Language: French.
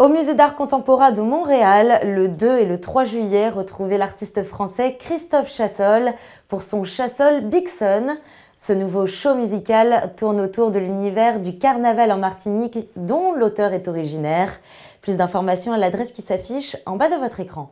Au Musée d'art contemporain de Montréal, le 2 et le 3 juillet, retrouvez l'artiste français Christophe Chassol pour son Chassol Big Sun. Ce nouveau show musical tourne autour de l'univers du carnaval en Martinique dont l'auteur est originaire. Plus d'informations à l'adresse qui s'affiche en bas de votre écran.